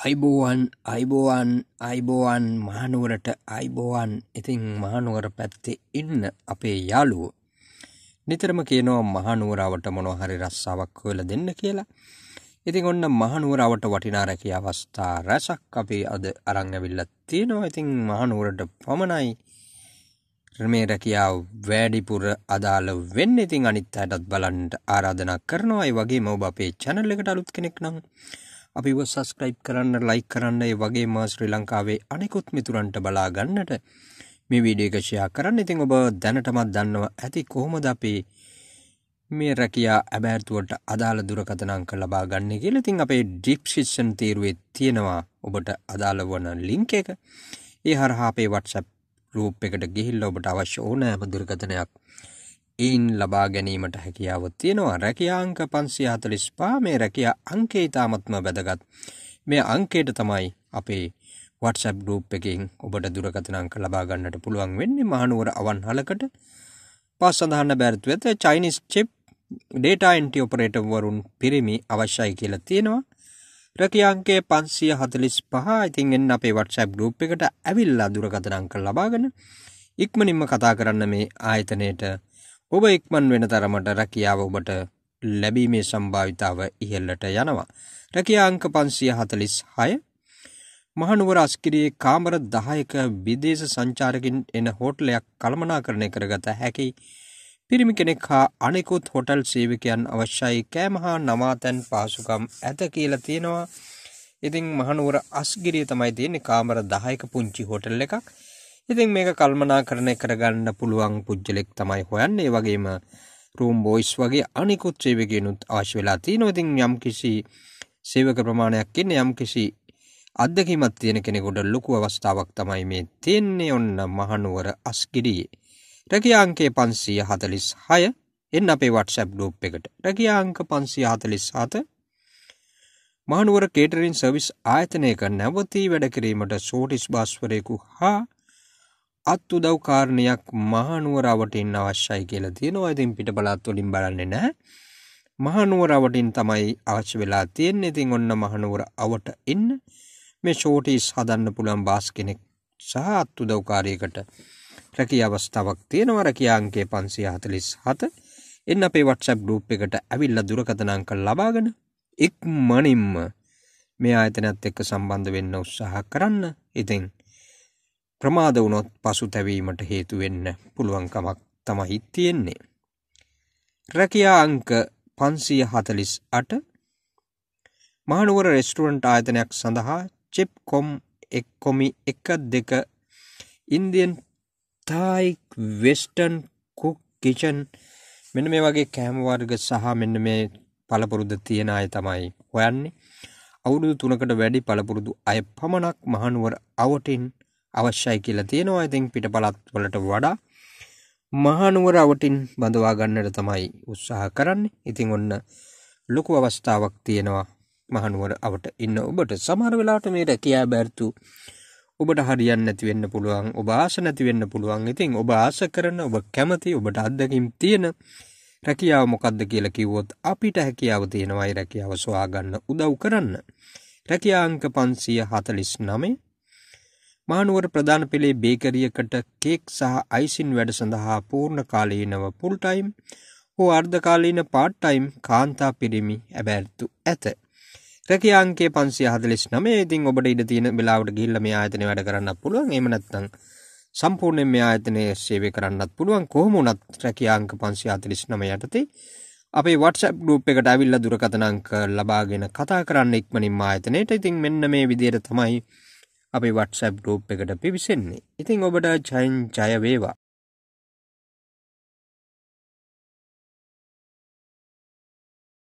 අයිබෝවන් අයිබෝවන් අයිබෝවන් මහනුවරට අයිබෝවන් ඉතිං මහනුවර පැත්තේ ඉන්න අපේ යාළුව නිතරම කියනවා මහනුවරාවට මොනොහරි රස්සාවක් හොල දෙන්න කියලා ඉතිං ඔන්න මහනුවරාවට වටිනා රැකි අවස්ථා රැසක් අපේ අද අරංගවිල්ල තියෙනවා ඉතිං මහනුවරට පමණයි මේ රැකියාව වැඩිපුර අදාළ වෙන්න ඉතිං අනිත් අයටත් බලන්නට ආරාධනා කරනවා ඒ වගේම ඔබ අපේ channel එකට අලුත් කෙනෙක් නම් අපිව සස්ක්‍රයිබ් කරන්න ලයි කරන්න ඒ වගේ මා ශ්‍රී ලංකාවේ අනෙකුත් මිතුරන්ට බලා ගන්නට මේ වීඩියක ෂයා කරන්න ඉතිං ඔබ දැනටමත් දන්නව ඇති කොහොමද අපේ මේ රැකයා ඇබෑර්තුවට අදාළ දුරකතනංක ලබා ගන්න කියලා ඉතිං අපේ ඩිප්ෂිෂන් තීරුවේ තියෙනවා ඔබට අදාළ වන ලිංක එක ඒ හරහා අපේ වටසැප් රූප් එකට ගිහිල්ල ඔබට අවශ්‍ය ඕනෑම දුරකතනයක් එයින් ලබා ගැනීමට හැකියාව තියෙනවා රැකියා අංක 545 මේ රැකියා අංකේ ඊටාත්ම වැදගත් මේ අංකයට තමයි අපේ WhatsApp group එකෙන් ඔබට දුරකථන අංක ලබා ගන්නට පුළුවන් වෙන්නේ මහනුවර අවන්හලකට පස් සඳහන් බැරිත් වෙත Chinese chip data entry operator වරුන් පිරිමි අවශ්‍යයි කියලා තියෙනවා. රැකියා අංකය 545. ඉතින් එන්න අපේ WhatsApp group එකට ඇවිල්ලා දුරකථන අංක ලබාගෙන ඉක්මනින්ම කතා කරන්න මේ ආයතනයේට ඔබ එක්මන් වෙන තරමට රැකියාව ඔබට ලැබීමේ සම්භාවිතාව ඉහළට යනවා. රැකියා අංක 546 මහනුවර අස්කිරියේ කාමර 10ක විදේශ සංචාරකින් එන හෝටලයක් කළමනාකරණය කරගත හැකි පිරිමි කෙනෙක් හා අනෙකුත් හෝටල් සේවකයන් අවශ්‍යයි කෑම හා නවාතැන් පහසුකම් ඇත කියලා තියෙනවා. ඉතින් මහනුවර අස්ගිරිය තමයි තියෙන්නේ කාමර 10ක පුංචි හෝටල් එකක්. ඉතින් මේක කල්මනා කරණය කරගන්න පුළුවන් පුද්ගලෙක් තමයි හොයන්න ඒ වගේම රූම් බෝයිස් වගේ අනිකුත් සේවකයනුත් ආශි වෙලා තියෙනවා. ඉතින් යම් කිසි සේවක ප්‍රමාණයක් ඉන්න යම් කිසි අත්දැකීමක් තියෙන කෙනෙකුට ලොකු අවස්ථාවක් තමයි මේ තියෙන්නේ ඔන්න මහනුවර අස්ගිරියේ. රැකියා අංකය 546 එන්න අපේ WhatsApp group එකට. රැකියා අංක 547 මහනුවර කේටරින් සර්විස් ආයතනයක නැවතී වැඩ කිරීමට සෝටිස් බාස්වරයෙකු හා අත් උදව් කාරණයක් මහනුවර රවටින් අවශ්‍යයි කියලා තියෙනවා. ඉතින් පිට පළාත් වලින් බලන්නේ නැහැ. මහනුවර රවටින් තමයි අවශ්‍ය වෙලා තියෙන්නේ. ඉතින් ඔන්න මහනුවර අවට එන්න මේ ෂෝටිස් හදන්න පුළුවන් බාස් කෙනෙක් සහ අත් උදව් කාර්යයකට රැකිය අවස්ථාවක් තියෙනවා. රැකියා අංකය 547. එන්න අපේ WhatsApp group එකට ඇවිල්ලා දුරකථන අංක ලබාගෙන ඉක්මනින්ම මේ ආයතනයත් එක්ක සම්බන්ධ වෙන්න උත්සාහ කරන්න. ඉතින් ප්‍රමාද වුණොත් පසුතැවීමට හේතු වෙන්න පුළුවන්කමක් තමයි තියෙන්නේ. රැකියා අංක 548 මහනුවර රෙස්ටුරන්ට් ආයතනයක් සඳහා චිප්කොම් එක්කොමි 12 Indian Thai western cook kitchen මෙන්න මේ වගේ කෑම වර්ග සහ මෙන්න මේ පළපුරුදු තියෙන අය තමයි හොයන්නේ. අවුරුදු 3කට වැඩි පළපුරුදු අය පමණක් මහනුවර අවටින් අවශ්‍යයි කියලා තියෙනවා. ඉතින් පිටපලත් වලට වඩා මහනුවර අවටින් බඳවා ගන්නට තමයි උත්සාහ කරන්නේ. ඉතින් ඔන්න ලොකු අවස්ථාවක් තියෙනවා මහනුවර අවට ඉන්න ඔබට සමහර වෙලාවට මේට කියා බැර්තු ඔබට හරියන්න නැති වෙන්න පුළුවන් ඔබ ආස නැති වෙන්න පුළුවන් ඉතින් ඔබ ආස කරන ඔබ කැමති ඔබට අත්දැකීම් තියෙන රැකියාව මොකද්ද කියලා කිව්වොත් අපිට හැකියාව තියෙනවායි රැකියාව සොයා ගන්න උදව් කරන්න රැකියා අංක 549 මහනුවර ප්‍රධාන පෙළේ බේකරියකට කේක් සහ අයිසින් වැඩ සඳහා පූර්ණ කාලීනව ෆුල් ටයිම් හෝ අර්ධකාලීන පාට් ටයිම් කාන්තා පිරිමි ඇබැර්තු ඇත. රැකියාංකේ 549 ඉතින් ඔබට ඉඩ තියෙන වෙලාවට ගිහිල්ලා මේ ආයතනේ වැඩ කරන්නත් පුළුවන්. එහෙම නැත්නම් සම්පූර්ණයෙන් මේ ආයතනයේ සේවය කරන්නත් පුළුවන්. කොහොම වුණත් රැකියාංක 549 යටතේ අපේ WhatsApp group එකට ඇවිල්ලා දුරකථන අංක ලබාගෙන කතා කරන්න ඉක්මනින් ආයතනයට. ඉතින් මෙන්න මේ විදිහට තමයි අපි වට්සැප් ගරෝප් එකට පිවිසෙන්නේ ඉතිං ඔබට ජයින් ජයවේවා